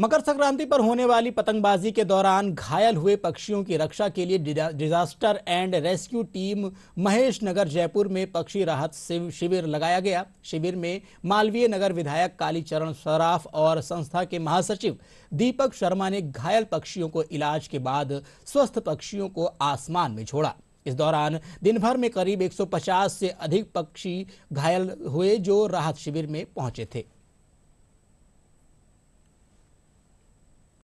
मकर संक्रांति पर होने वाली पतंगबाजी के दौरान घायल हुए पक्षियों की रक्षा के लिए disaster and rescue team Mahesh Nagar Jaipur में पक्षी राहत शिविर लगाया गया शिविर में मालवीय नगर विधायक कालीचरण सराफ और संस्था के महासचिव दीपक शर्मा ने घायल पक्षियों को इलाज के बाद स्वस्थ पक्षियों को आसमान में छोड़ा इस दौरान दिन भर में करीब 150 से अधिक पक्षी घायल हुए जो राहत शिविर में पहुंचे थे